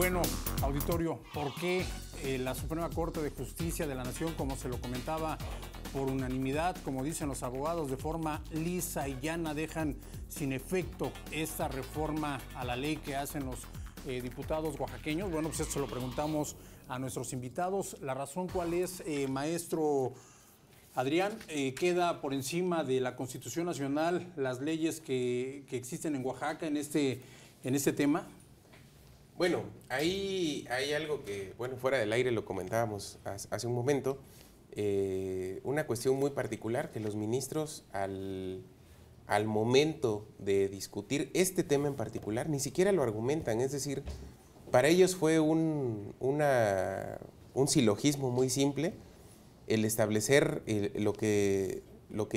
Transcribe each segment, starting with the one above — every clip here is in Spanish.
bueno, auditorio, ¿por qué eh, la Suprema Corte de Justicia de la Nación, como se lo comentaba, por unanimidad, como dicen los abogados, de forma lisa y llana dejan sin efecto esta reforma a la ley que hacen los eh, diputados oaxaqueños? Bueno, pues esto lo preguntamos a nuestros invitados. ¿La razón cuál es, eh, maestro Adrián? ¿Queda por encima de la Constitución Nacional las leyes que, existen en Oaxaca en este, en este tema? Bueno, ahí hay algo que, bueno, fuera del aire lo comentábamos hace un momento, eh, una cuestión muy particular que los ministros al, momento de discutir este tema en particular ni siquiera lo argumentan, es decir, para ellos fue un, una, un silogismo muy simple el establecer lo que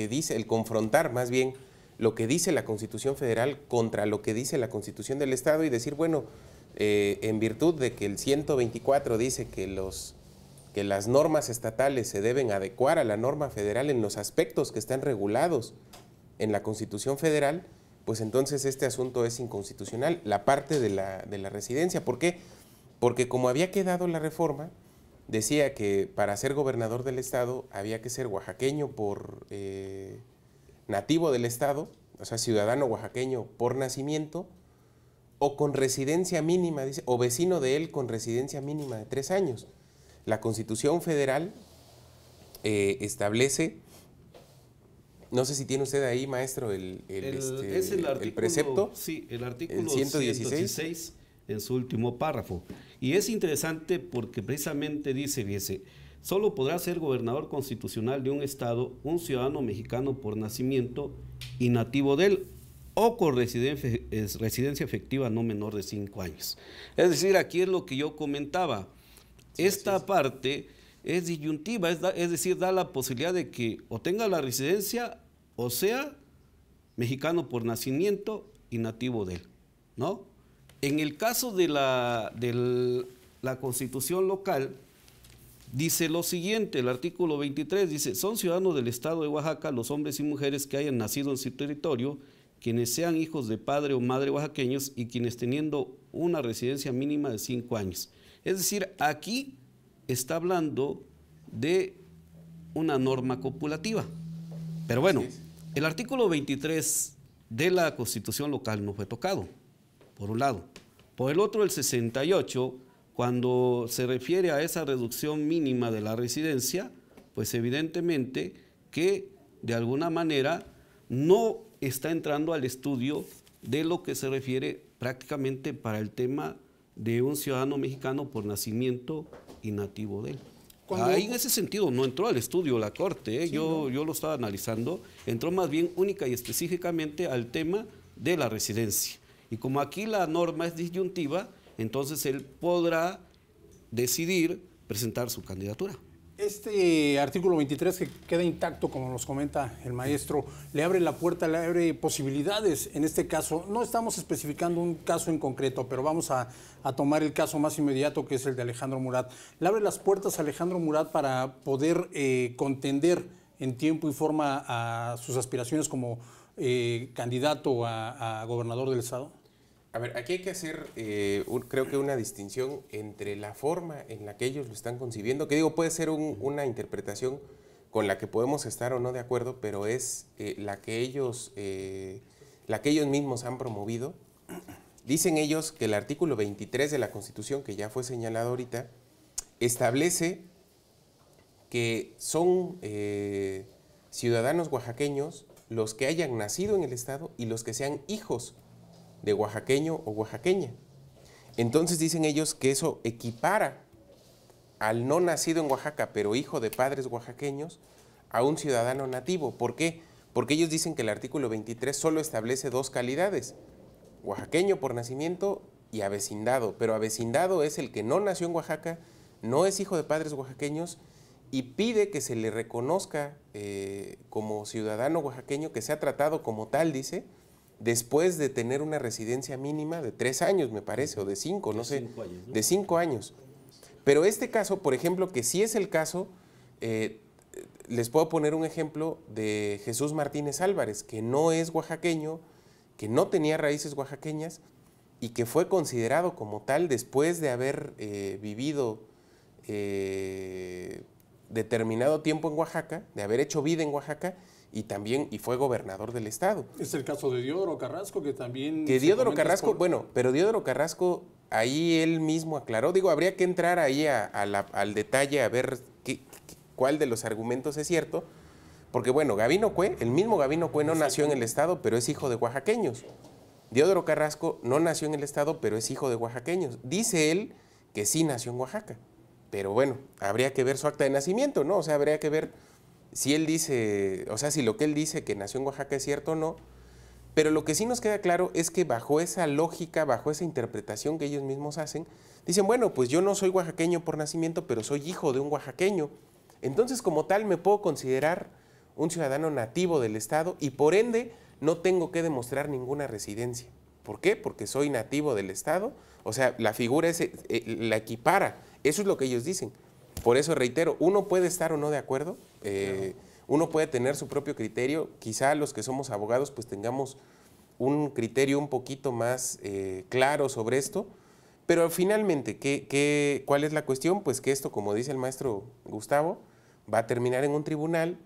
dice, el confrontar más bien lo que dice la Constitución Federal contra lo que dice la Constitución del Estado y decir, bueno, eh, en virtud de que el 124 dice que, que las normas estatales se deben adecuar a la norma federal en los aspectos que están regulados en la Constitución Federal, pues entonces este asunto es inconstitucional, la parte de la, residencia. ¿Por qué? Porque como había quedado la reforma, decía que para ser gobernador del estado había que ser oaxaqueño por eh, nativo del estado, o sea, ciudadano oaxaqueño por nacimiento, o con residencia mínima, dice, o vecino de él con residencia mínima de tres años. La Constitución Federal eh, establece, no sé si tiene usted ahí, maestro, el, este, precepto. Sí, el artículo 116. 116. en su último párrafo. Y es interesante porque precisamente dice, dice, solo podrá ser gobernador constitucional de un estado un ciudadano mexicano por nacimiento y nativo de él o con residencia, efectiva no menor de cinco años. Es decir, aquí es lo que yo comentaba. Esta parte es disyuntiva, es, decir, da la posibilidad de que o tenga la residencia o sea mexicano por nacimiento y nativo de él, ¿no? En el caso de la, de la constitución local, dice lo siguiente, el artículo 23 dice, son ciudadanos del Estado de Oaxaca los hombres y mujeres que hayan nacido en su territorio quienes sean hijos de padre o madre oaxaqueños y quienes teniendo una residencia mínima de cinco años. Es decir, aquí está hablando de una norma copulativa. Pero bueno, el artículo 23 de la Constitución local no fue tocado, por un lado. Por el otro, el 68, cuando se refiere a esa reducción mínima de la residencia, pues evidentemente que de alguna manera no está entrando al estudio de lo que se refiere prácticamente para el tema de un ciudadano mexicano por nacimiento y nativo de él. Ahí en ese sentido no entró al estudio la Corte, ¿eh? yo lo estaba analizando, entró más bien única y específicamente al tema de la residencia. Y como aquí la norma es disyuntiva, entonces él podrá decidir presentar su candidatura este artículo 23 que queda intacto, como nos comenta el maestro, le abre la puerta, le abre posibilidades en este caso. No estamos especificando un caso en concreto, pero vamos a, tomar el caso más inmediato que es el de Alejandro Murat. Le abre las puertas a Alejandro Murat para poder eh, contender en tiempo y forma a sus aspiraciones como eh, candidato a gobernador del Estado. A ver, aquí hay que hacer, eh, creo que una distinción entre la forma en la que ellos lo están concibiendo, que digo, puede ser una interpretación con la que podemos estar o no de acuerdo, pero es eh, la, que ellos, eh, la que ellos mismos han promovido. Dicen ellos que el artículo 23 de la Constitución, que ya fue señalado ahorita, establece que son ciudadanos oaxaqueños los que hayan nacido en el Estado y los que sean hijos de oaxaqueño o oaxaqueña. Entonces dicen ellos que eso equipara al no nacido en Oaxaca, pero hijo de padres oaxaqueños, a un ciudadano nativo. ¿Por qué? Porque ellos dicen que el artículo 23 solo establece dos calidades, oaxaqueño por nacimiento y avecindado, pero avecindado es el que no nació en Oaxaca, no es hijo de padres oaxaqueños y pide que se le reconozca eh, como ciudadano oaxaqueño, que sea tratado como tal, dice, después de tener una residencia mínima de tres años, me parece, o de cinco, no sé, de cinco años. Pero este caso, por ejemplo, que sí es el caso, eh, les puedo poner un ejemplo de Jesús Martínez Álvarez, que no es oaxaqueño, que no tenía raíces oaxaqueñas y que fue considerado como tal después de haber eh, vivido eh, determinado tiempo en Oaxaca, de haber hecho vida en Oaxaca y también y fue gobernador del estado. Es el caso de Diodoro Carrasco que también... Que Diodoro Carrasco, bueno, pero Diodoro Carrasco ahí él mismo aclaró, digo, habría que entrar ahí al detalle a ver cuál de los argumentos es cierto, porque bueno, Gavino Cue, el mismo Gavino Cue no nació en el estado, pero es hijo de oaxaqueños. Diodoro Carrasco no nació en el estado, pero es hijo de oaxaqueños. Dice él que sí nació en Oaxaca, pero bueno, habría que ver su acta de nacimiento, ¿no? O sea, habría que ver si él dice, o sea, si lo que él dice que nació en Oaxaca es cierto o no, pero lo que sí nos queda claro es que bajo esa lógica, bajo esa interpretación que ellos mismos hacen, dicen, bueno, pues yo no soy oaxaqueño por nacimiento, pero soy hijo de un oaxaqueño. Entonces, como tal, me puedo considerar un ciudadano nativo del Estado y por ende no tengo que demostrar ninguna residencia. ¿Por qué? Porque soy nativo del Estado. O sea, la figura es, eh, la equipara. Eso es lo que ellos dicen. Por eso reitero, uno puede estar o no de acuerdo, eh, uno puede tener su propio criterio, quizá los que somos abogados pues tengamos un criterio un poquito más eh, claro sobre esto, pero finalmente, cuál es la cuestión? Pues que esto, como dice el maestro Gustavo, va a terminar en un tribunal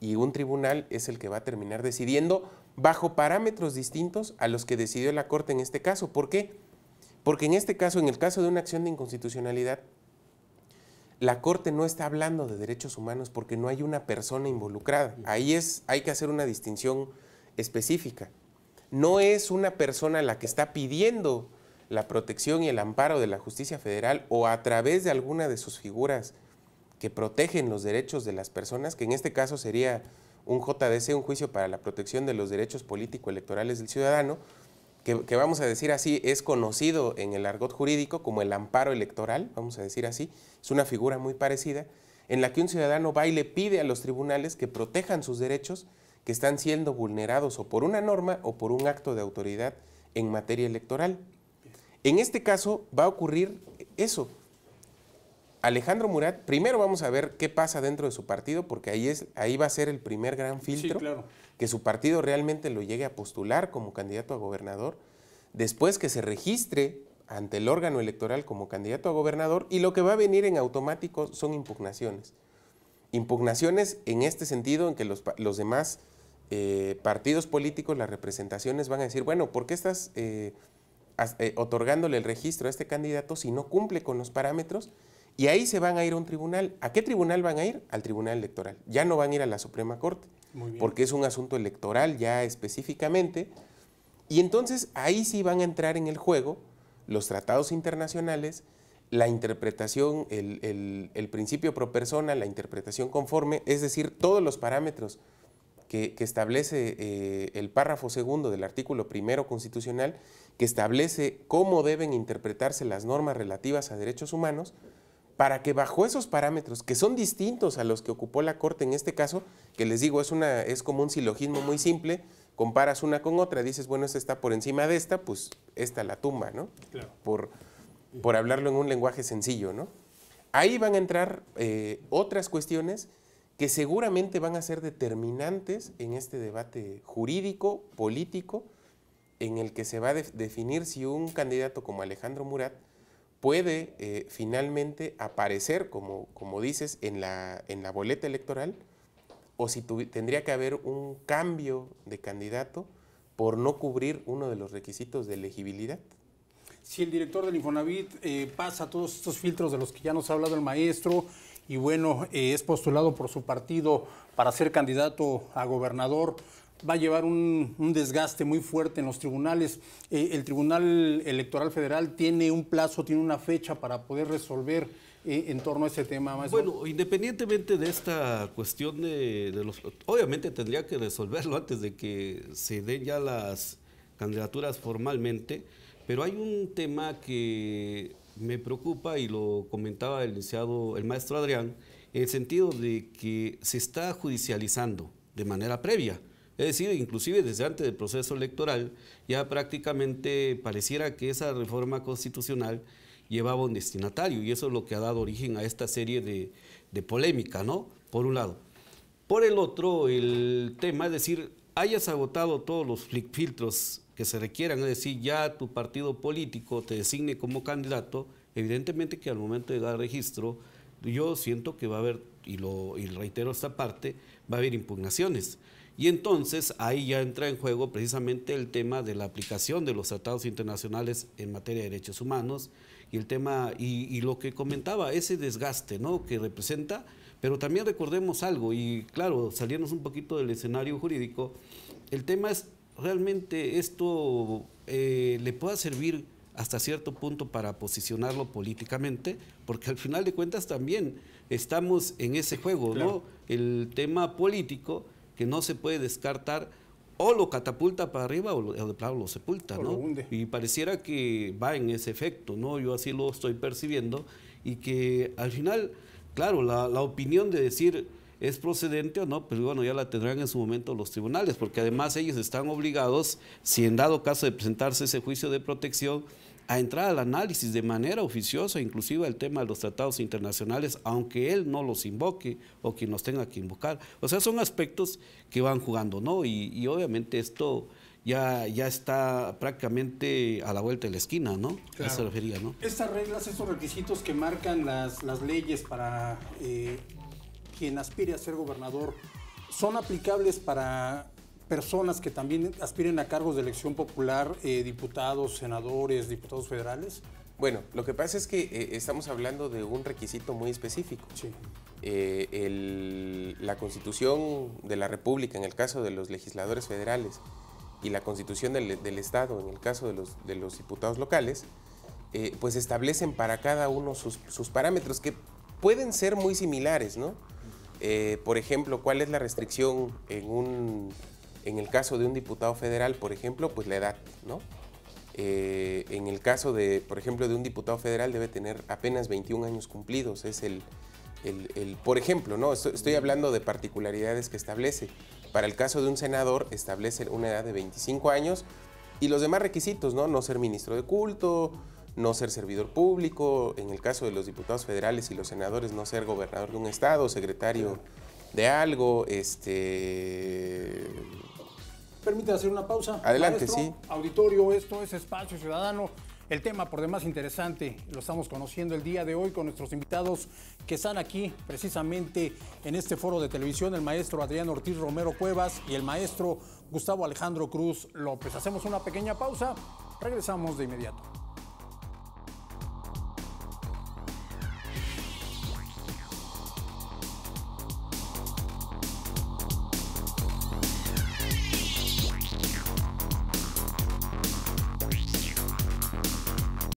y un tribunal es el que va a terminar decidiendo bajo parámetros distintos a los que decidió la Corte en este caso. ¿Por qué? Porque en este caso, en el caso de una acción de inconstitucionalidad, la Corte no está hablando de derechos humanos porque no hay una persona involucrada. Ahí es, hay que hacer una distinción específica. No es una persona la que está pidiendo la protección y el amparo de la justicia federal o a través de alguna de sus figuras que protegen los derechos de las personas, que en este caso sería un JDC, un juicio para la protección de los derechos político-electorales del ciudadano, que, vamos a decir así, es conocido en el argot jurídico como el amparo electoral, vamos a decir así, es una figura muy parecida, en la que un ciudadano va y le pide a los tribunales que protejan sus derechos que están siendo vulnerados o por una norma o por un acto de autoridad en materia electoral. En este caso va a ocurrir eso, Alejandro Murat, primero vamos a ver qué pasa dentro de su partido, porque ahí, es, ahí va a ser el primer gran filtro, claro. que su partido realmente lo llegue a postular como candidato a gobernador, después que se registre ante el órgano electoral como candidato a gobernador y lo que va a venir en automático son impugnaciones. Impugnaciones en este sentido en que los, demás eh, partidos políticos, las representaciones van a decir, bueno, ¿por qué estás eh, eh, otorgándole el registro a este candidato si no cumple con los parámetros? Y ahí se van a ir a un tribunal. ¿A qué tribunal van a ir? Al tribunal electoral. Ya no van a ir a la Suprema Corte, porque es un asunto electoral ya específicamente. Y entonces ahí sí van a entrar en el juego los tratados internacionales, la interpretación, el, principio pro persona, la interpretación conforme, es decir, todos los parámetros que, establece eh, el párrafo segundo del artículo primero constitucional, que establece cómo deben interpretarse las normas relativas a derechos humanos para que bajo esos parámetros, que son distintos a los que ocupó la Corte en este caso, que les digo, es, una, es como un silogismo muy simple, comparas una con otra, dices, bueno, esta está por encima de esta, pues esta la tumba, ¿no? Claro. Por, por hablarlo en un lenguaje sencillo, ¿no? Ahí van a entrar eh, otras cuestiones que seguramente van a ser determinantes en este debate jurídico, político, en el que se va a definir si un candidato como Alejandro Murat puede eh, finalmente aparecer, como, como dices, en la, en la boleta electoral, o si tendría que haber un cambio de candidato por no cubrir uno de los requisitos de elegibilidad. Si el director del Infonavit eh, pasa todos estos filtros de los que ya nos ha hablado el maestro y bueno, eh, es postulado por su partido para ser candidato a gobernador, va a llevar un, desgaste muy fuerte en los tribunales. Eh, el Tribunal Electoral Federal tiene un plazo, tiene una fecha para poder resolver eh, en torno a ese tema. Más bueno, independientemente de esta cuestión de, los... Obviamente tendría que resolverlo antes de que se den ya las candidaturas formalmente, pero hay un tema que me preocupa y lo comentaba el el maestro Adrián, en el sentido de que se está judicializando de manera previa. Es decir, inclusive desde antes del proceso electoral, ya prácticamente pareciera que esa reforma constitucional llevaba un destinatario y eso es lo que ha dado origen a esta serie de, polémica, ¿no? Por un lado. Por el otro, el tema, es decir, hayas agotado todos los filtros que se requieran, es decir, ya tu partido político te designe como candidato, evidentemente que al momento de dar registro, yo siento que va a haber y, lo, reitero esta parte, va a haber impugnaciones. Y entonces ahí ya entra en juego precisamente el tema de la aplicación de los tratados internacionales en materia de derechos humanos y el tema y, lo que comentaba, ese desgaste ¿no? que representa, pero también recordemos algo, y claro, saliéndonos un poquito del escenario jurídico, el tema es realmente esto eh, le pueda servir hasta cierto punto para posicionarlo políticamente, porque al final de cuentas también estamos en ese juego, ¿no? El tema político que no se puede descartar o lo catapulta para arriba o lo, plano sepulta, ¿no? Y pareciera que va en ese efecto, ¿no? Yo así lo estoy percibiendo y que al final, claro, la, la opinión de decir es procedente o no, pero pues bueno, ya la tendrán en su momento los tribunales, porque además ellos están obligados, si en dado caso de presentarse ese juicio de protección, a entrar al análisis de manera oficiosa, inclusive el tema de los tratados internacionales, aunque él no los invoque o quien los tenga que invocar. O sea, son aspectos que van jugando, ¿no? Y, obviamente esto ya, ya está prácticamente a la vuelta de la esquina, ¿no? Claro. ¿no? Estas reglas, estos requisitos que marcan las, leyes para eh, quien aspire a ser gobernador son aplicables para personas que también aspiren a cargos de elección popular, eh, diputados, senadores, diputados federales? Bueno, lo que pasa es que eh, estamos hablando de un requisito muy específico. Sí. Eh, la constitución de la República en el caso de los legisladores federales y la constitución del, Estado en el caso de los, de los diputados locales, pues establecen para cada uno sus, sus, parámetros que pueden ser muy similares, ¿no? Eh, por ejemplo, ¿cuál es la restricción en, un, en el caso de un diputado federal, por ejemplo? Pues la edad, ¿no? Eh, en el caso de, por ejemplo, de un diputado federal debe tener apenas 21 años cumplidos, es el, el, el, por ejemplo, ¿no? Estoy, estoy, hablando de particularidades que establece. Para el caso de un senador, establece una edad de 25 años y los demás requisitos, ¿no? No ser ministro de culto, no ser servidor público, en el caso de los diputados federales y los senadores no ser gobernador de un estado, secretario de algo, este... Permítame hacer una pausa. Adelante, sí. Auditorio, esto es Espacio Ciudadano. El tema por demás interesante, lo estamos conociendo el día de hoy con nuestros invitados que están aquí precisamente en este foro de televisión, el maestro Adrián Ortiz Romero Cuevas y el maestro Gustavo Alejandro Cruz López. Hacemos una pequeña pausa, regresamos de inmediato.